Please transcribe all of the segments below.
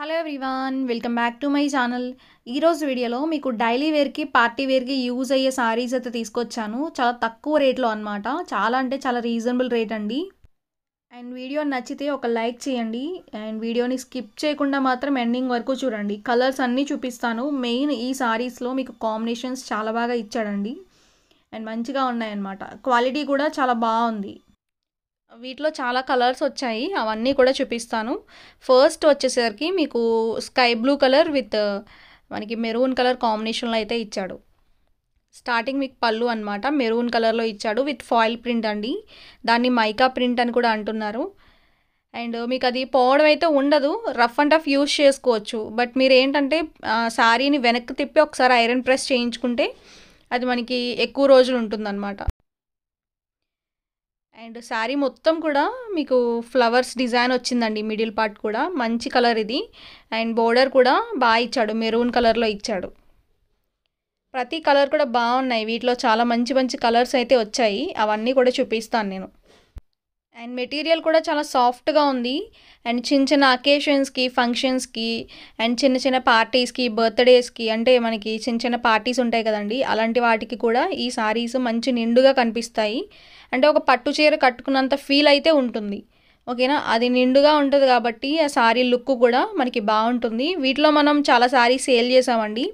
hello everyone welcome back to my channel ఈరోజు వీడియోలో మీకు డైలీ వేర్కి పార్టీ వేర్కి యూజ్ అయ్యే సారీస్ అయితే తీసుకొచ్చాను చాలా తక్కువ రేట్లో అనమాట చాలా అంటే చాలా రీజనబుల్ రేట్ అండి అండ్ వీడియో నచ్చితే ఒక లైక్ చేయండి అండ్ వీడియోని స్కిప్ చేయకుండా మాత్రం ఎండింగ్ వరకు చూడండి కలర్స్ అన్నీ చూపిస్తాను మెయిన్ ఈ సారీస్లో మీకు కాంబినేషన్స్ చాలా బాగా ఇచ్చాడండి అండ్ మంచిగా ఉన్నాయన్నమాట క్వాలిటీ కూడా చాలా బాగుంది వీటిలో చాలా కలర్స్ వచ్చాయి అవన్నీ కూడా చూపిస్తాను ఫస్ట్ వచ్చేసరికి మీకు స్కై బ్లూ కలర్ విత్ మనకి మెరూన్ కలర్ కాంబినేషన్లో అయితే ఇచ్చాడు స్టార్టింగ్ మీకు పళ్ళు అనమాట మెరూన్ కలర్లో ఇచ్చాడు విత్ ఫాయిల్ ప్రింట్ అండి దాన్ని మైకా ప్రింట్ అని కూడా అంటున్నారు అండ్ మీకు అది పోవడం అయితే ఉండదు రఫ్ అండ్ టఫ్ యూస్ చేసుకోవచ్చు బట్ మీరు ఏంటంటే శారీని వెనక్కి తిప్పి ఒకసారి ఐరన్ ప్రెస్ చేయించుకుంటే అది మనకి ఎక్కువ రోజులు ఉంటుందన్నమాట అండ్ శారీ మొత్తం కూడా మీకు ఫ్లవర్స్ డిజైన్ వచ్చిందండి మిడిల్ పార్ట్ కూడా మంచి కలర్ ఇది అండ్ బోర్డర్ కూడా బాగా ఇచ్చాడు మెరూన్ కలర్లో ఇచ్చాడు ప్రతి కలర్ కూడా బాగున్నాయి వీటిలో చాలా మంచి మంచి కలర్స్ అయితే వచ్చాయి అవన్నీ కూడా చూపిస్తాను నేను అండ్ మెటీరియల్ కూడా చాలా సాఫ్ట్గా ఉంది అండ్ చిన్న చిన్న అకేషన్స్కి ఫంక్షన్స్కి అండ్ చిన్న చిన్న పార్టీస్కి బర్త్డేస్కి అంటే మనకి చిన్న చిన్న పార్టీస్ ఉంటాయి కదండి అలాంటి వాటికి కూడా ఈ సారీస్ మంచి నిండుగా కనిపిస్తాయి అంటే ఒక పట్టు చీర కట్టుకున్నంత ఫీల్ అయితే ఉంటుంది ఓకేనా అది నిండుగా ఉంటుంది కాబట్టి ఆ సారీ లుక్ కూడా మనకి బాగుంటుంది వీటిలో మనం చాలా సారీస్ సేల్ చేసామండి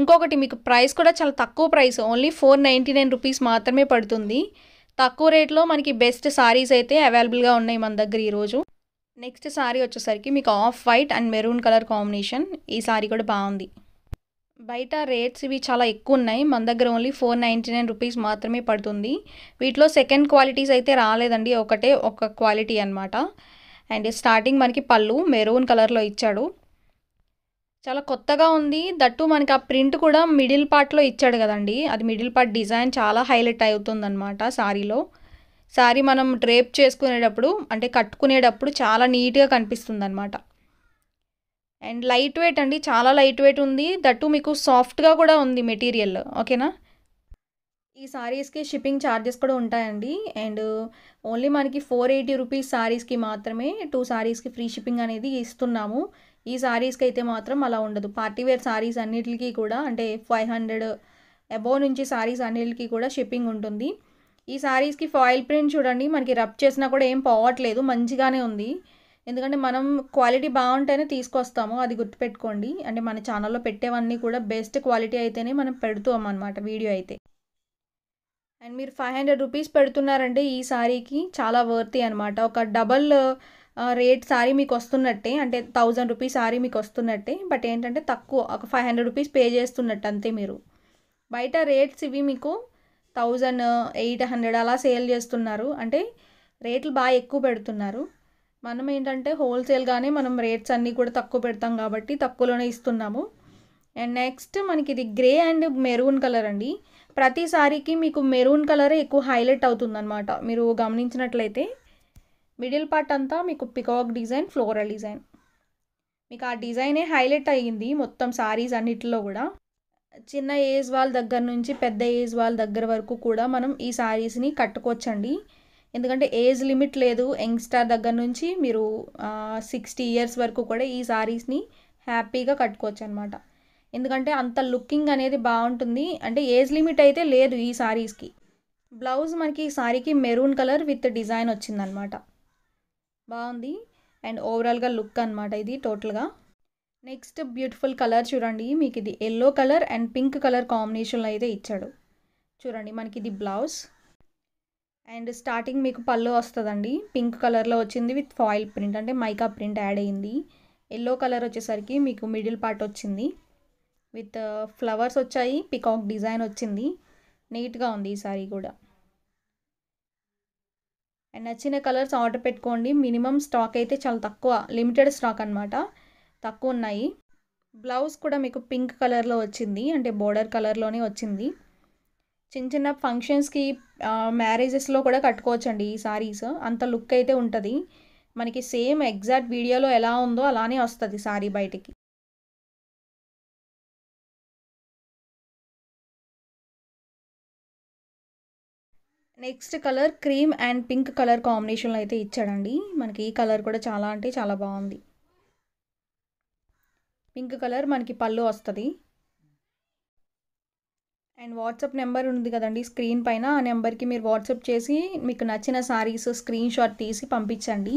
ఇంకొకటి మీకు ప్రైస్ కూడా చాలా తక్కువ price only four ninety nine rupees మాత్రమే పడుతుంది తక్కువ రేట్లో మనకి బెస్ట్ సారీస్ అయితే అవైలబుల్గా ఉన్నాయి మన దగ్గర ఈరోజు నెక్స్ట్ సారీ వచ్చేసరికి మీకు off white and maroon colour combination ఈ సారీ కూడా బాగుంది బయట రేట్స్ ఇవి చాలా ఎక్కువ ఉన్నాయి మన దగ్గర only four ninety nine rupees మాత్రమే పడుతుంది వీటిలో సెకండ్ క్వాలిటీస్ అయితే రాలేదండి ఒకటే ఒక క్వాలిటీ అనమాట అండ్ స్టార్టింగ్ మనకి పళ్ళు మెరూన్ కలర్లో ఇచ్చాడు చాలా కొత్తగా ఉంది దట్టు మనకి ఆ ప్రింట్ కూడా మిడిల్ పార్ట్లో ఇచ్చాడు కదండి అది మిడిల్ పార్ట్ డిజైన్ చాలా హైలైట్ అవుతుందన్నమాట శారీలో శారీ మనం డ్రేప్ చేసుకునేటప్పుడు అంటే కట్టుకునేటప్పుడు చాలా నీట్గా కనిపిస్తుంది అనమాట అండ్ లైట్ వెయిట్ అండి చాలా లైట్ వెయిట్ ఉంది దట్టు మీకు సాఫ్ట్గా కూడా ఉంది మెటీరియల్ ఓకేనా ఈ శారీస్కి షిప్పింగ్ ఛార్జెస్ కూడా ఉంటాయండి అండ్ ఓన్లీ మనకి ఫోర్ ఎయిటీ రూపీస్ శారీస్కి మాత్రమే టూ శారీస్కి ఫ్రీ షిప్పింగ్ అనేది ఇస్తున్నాము ఈ శారీస్కి అయితే మాత్రం అలా ఉండదు పార్టీ వేర్ శారీస్ అన్నిటికీ కూడా అంటే ఫైవ్ హండ్రెడ్ అబోవ్ నుంచి శారీస్ అన్నిటికీ కూడా షిప్పింగ్ ఉంటుంది ఈ శారీస్కి ఫాయిల్ ప్రింట్ చూడండి మనకి రబ్ చేసినా కూడా ఏం పోవట్లేదు మంచిగానే ఉంది ఎందుకంటే మనం క్వాలిటీ బాగుంటేనే తీసుకొస్తాము అది గుర్తుపెట్టుకోండి అంటే మన ఛానల్లో పెట్టేవన్నీ కూడా బెస్ట్ క్వాలిటీ అయితేనే మనం పెడుతాం అనమాట వీడియో అయితే అండ్ మీరు ఫైవ్ హండ్రెడ్ రూపీస్ పెడుతున్నారంటే ఈ శారీకి చాలా వర్తీ అనమాట ఒక డబల్ రేట్ సారీ మీకు వస్తున్నట్టే అంటే థౌజండ్ రూపీస్ సారీ మీకు వస్తున్నట్టే బట్ ఏంటంటే తక్కువ ఒక ఫైవ్ హండ్రెడ్ రూపీస్ పే చేస్తున్నట్టు అంతే మీరు బయట రేట్స్ ఇవి మీకు థౌజండ్ ఎయిట్ హండ్రెడ్ అలా సేల్ చేస్తున్నారు అంటే రేట్లు బాగా ఎక్కువ పెడుతున్నారు మనం ఏంటంటే హోల్సేల్గానే మనం రేట్స్ అన్నీ కూడా తక్కువ పెడతాం కాబట్టి తక్కువలోనే ఇస్తున్నాము అండ్ నెక్స్ట్ మనకి ఇది గ్రే అండ్ మెరూన్ కలర్ అండి ప్రతి సారీకి మీకు మెరూన్ కలరే ఎక్కువ హైలైట్ అవుతుందన్నమాట మీరు గమనించినట్లయితే మిడిల్ పార్ట్ అంతా మీకు పికాక్ డిజైన్ ఫ్లోరల్ డిజైన్ మీకు ఆ డిజైనే హైలైట్ అయ్యింది మొత్తం శారీస్ అన్నిటిలో కూడా చిన్న ఏజ్ వాళ్ళ దగ్గర నుంచి పెద్ద ఏజ్ వాళ్ళ దగ్గర వరకు కూడా మనం ఈ శారీస్ని కట్టుకోవచ్చండి ఎందుకంటే ఏజ్ లిమిట్ లేదు యంగ్స్టార్ దగ్గర నుంచి మీరు సిక్స్టీ ఇయర్స్ వరకు కూడా ఈ శారీస్ని హ్యాపీగా కట్టుకోవచ్చు అనమాట ఎందుకంటే అంత లుకింగ్ అనేది బాగుంటుంది అంటే ఏజ్ లిమిట్ అయితే లేదు ఈ శారీస్కి బ్లౌజ్ మనకి ఈ శారీకి మెరూన్ కలర్ విత్ డిజైన్ వచ్చిందనమాట బాగుంది అండ్ ఓవరాల్గా లుక్ అనమాట ఇది టోటల్గా నెక్స్ట్ బ్యూటిఫుల్ కలర్ చూడండి మీకు ఇది yellow colour and pink colour కాంబినేషన్లో అయితే ఇచ్చాడు చూడండి మనకి ఇది బ్లౌజ్ అండ్ స్టార్టింగ్ మీకు పళ్ళు వస్తుందండి పింక్ కలర్లో వచ్చింది విత్ ఫాయిల్ ప్రింట్ అంటే మైకా ప్రింట్ యాడ్ అయింది ఎల్లో కలర్ వచ్చేసరికి మీకు మిడిల్ పార్ట్ వచ్చింది విత్ ఫ్లవర్స్ వచ్చాయి పికాక్ డిజైన్ వచ్చింది నీట్గా ఉంది ఈ సారీ కూడా అండ్ నచ్చిన కలర్స్ ఆర్డర్ పెట్టుకోండి మినిమం స్టాక్ అయితే చాలా తక్కువ లిమిటెడ్ స్టాక్ అనమాట తక్కువ ఉన్నాయి బ్లౌజ్ కూడా మీకు పింక్ కలర్లో వచ్చింది అంటే బోర్డర్ కలర్లోనే వచ్చింది చిన్న చిన్న ఫంక్షన్స్కి మ్యారేజెస్లో కూడా కట్టుకోవచ్చండి ఈ సారీస్ అంత లుక్ అయితే ఉంటుంది మనకి సేమ్ ఎగ్జాక్ట్ వీడియోలో ఎలా ఉందో అలానే వస్తుంది సారీ బయటికి next colour cream and pink colour కాంబినేషన్లో అయితే ఇచ్చాడండి మనకి ఈ కలర్ కూడా చాలా అంటే చాలా బాగుంది పింక్ కలర్ మనకి పళ్ళు వస్తుంది అండ్ వాట్సాప్ నెంబర్ ఉంది కదండి స్క్రీన్ పైన ఆ నెంబర్కి మీరు వాట్సాప్ చేసి మీకు నచ్చిన శారీస్ స్క్రీన్ షాట్ తీసి పంపించండి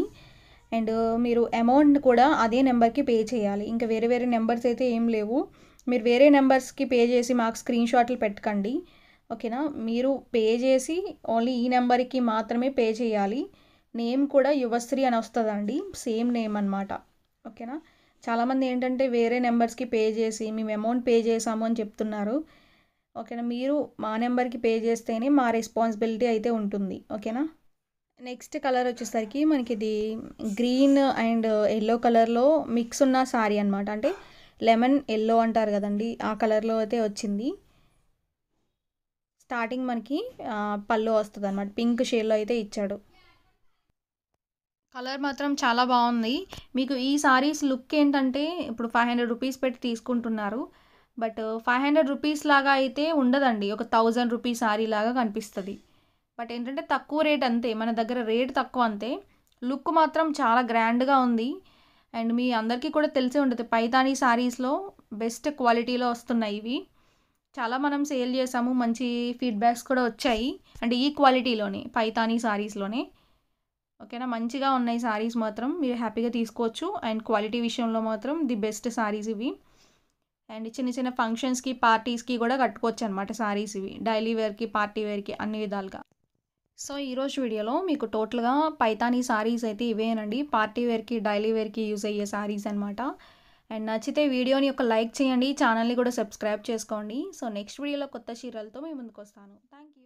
అండ్ మీరు అమౌంట్ కూడా అదే నెంబర్కి పే చేయాలి ఇంకా వేరే వేరే నెంబర్స్ అయితే ఏం లేవు మీరు వేరే నెంబర్స్కి పే చేసి మాకు స్క్రీన్ షాట్లు పెట్టకండి ఓకేనా మీరు పే చేసి ఓన్లీ ఈ నెంబర్కి మాత్రమే పే చేయాలి నేమ్ కూడా యువశ్రీ అని వస్తుందండి సేమ్ నేమ్ అనమాట ఓకేనా చాలామంది ఏంటంటే వేరే నెంబర్స్కి పే చేసి మేము అమౌంట్ పే చేసాము అని చెప్తున్నారు ఓకేనా మీరు మా నెంబర్కి పే చేస్తేనే మా రెస్పాన్సిబిలిటీ అయితే ఉంటుంది ఓకేనా నెక్స్ట్ కలర్ వచ్చేసరికి మనకి ఇది గ్రీన్ అండ్ ఎల్లో కలర్లో మిక్స్ ఉన్న శారీ అనమాట అంటే లెమన్ ఎల్లో అంటారు కదండి ఆ కలర్లో అయితే వచ్చింది స్టార్టింగ్ మనకి పళ్ళు వస్తుంది అనమాట పింక్ షేడ్లో అయితే ఇచ్చాడు కలర్ మాత్రం చాలా బాగుంది మీకు ఈ సారీస్ లుక్ ఏంటంటే ఇప్పుడు ఫైవ్ హండ్రెడ్ రూపీస్ పెట్టి తీసుకుంటున్నారు బట్ ఫైవ్ హండ్రెడ్ రూపీస్ లాగా అయితే ఉండదండి ఒక థౌజండ్ రూపీస్ సారీ లాగా కనిపిస్తుంది బట్ ఏంటంటే తక్కువ రేట్ అంతే మన దగ్గర రేట్ తక్కువ అంతే లుక్ మాత్రం చాలా గ్రాండ్గా ఉంది అండ్ మీ అందరికీ కూడా తెలిసే ఉంటుంది పైతానీ సారీస్లో బెస్ట్ క్వాలిటీలో వస్తున్నాయి ఇవి చాలా మనం సేల్ చేసాము మంచి ఫీడ్బ్యాక్స్ కూడా వచ్చాయి అంటే ఈ క్వాలిటీలోనే పైతానీ శారీస్లోనే ఓకేనా మంచిగా ఉన్నాయి శారీస్ మాత్రం మీరు హ్యాపీగా తీసుకోవచ్చు అండ్ క్వాలిటీ విషయంలో మాత్రం ది బెస్ట్ శారీస్ ఇవి అండ్ చిన్న చిన్న ఫంక్షన్స్కి పార్టీస్కి కూడా కట్టుకోవచ్చు అనమాట శారీస్ ఇవి డైలీ వేర్కి పార్టీ వేర్కి అన్ని విధాలుగా సో ఈరోజు వీడియోలో మీకు టోటల్గా పైతానీ శారీస్ అయితే ఇవేనండి పార్టీ వేర్కి డైలీ వేర్కి యూజ్ అయ్యే శారీస్ అనమాట అండ్ నచ్చితే వీడియోని ఒక లైక్ చేయండి ఛానల్ని కూడా సబ్స్క్రైబ్ చేసుకోండి సో నెక్స్ట్ వీడియోలో కొత్త చీరలతో మేము ముందుకు వస్తాను థ్యాంక్ యూ